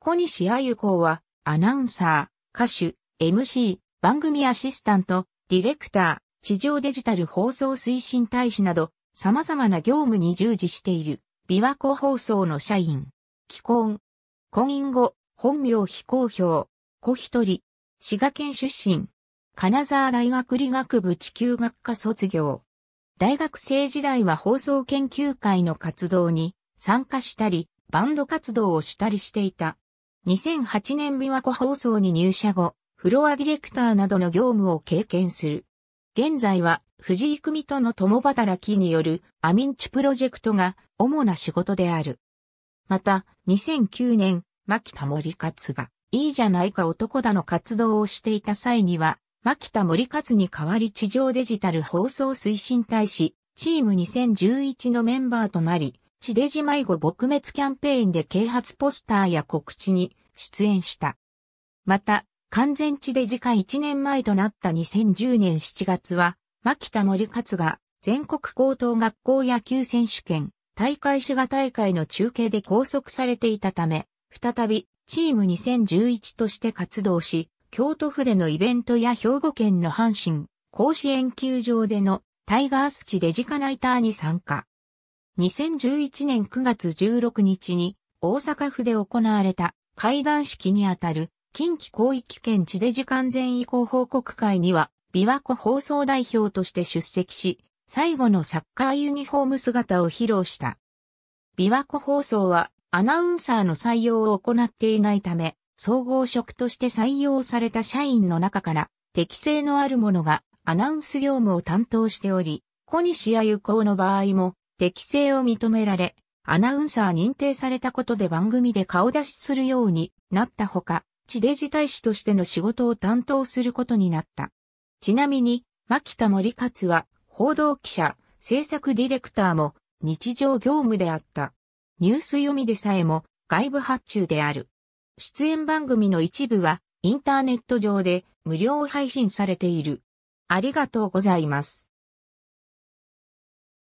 小西あゆこは、アナウンサー、歌手、MC、番組アシスタント、ディレクター、地上デジタル放送推進大使など、様々な業務に従事している、琵琶湖放送の社員。既婚。婚姻後、本名非公表。子一人。滋賀県出身。金沢大学理学部地球学科卒業。大学生時代は放送研究会の活動に参加したり、バンド活動をしたりしていた。2008年琵琶湖放送に入社後、フロアディレクターなどの業務を経験する。現在は藤井組との共働きによるアミンチプロジェクトが主な仕事である。また、2009年、牧田森勝が、いいじゃないか男だの活動をしていた際には、牧田森勝に代わり地上デジタル放送推進大使、チーム2011のメンバーとなり、地デジ迷子撲滅キャンペーンで啓発ポスターや告知に出演した。また、完全地デジ化1年前となった2010年7月は、牧田森勝が全国高等学校野球選手権大会滋賀大会の中継で拘束されていたため、再びチーム2011として活動し、京都府でのイベントや兵庫県の阪神甲子園球場でのタイガース地デジカナイターに参加。2011年9月16日に大阪府で行われた会談式にあたる近畿広域圏地デジ完全移行報告会には琵琶湖放送代表として出席し、最後のサッカーユニフォーム姿を披露した。琵琶湖放送はアナウンサーの採用を行っていないため、総合職として採用された社員の中から適性のあるものがアナウンス業務を担当しており、小西や有効の場合も適性を認められ、アナウンサー認定されたことで番組で顔出しするようになったほか、地デジ大使としての仕事を担当することになった。ちなみに、牧田森勝は、報道記者、制作ディレクターも、日常業務であった。ニュース読みでさえも、外部発注である。出演番組の一部は、インターネット上で無料配信されている。ありがとうございます。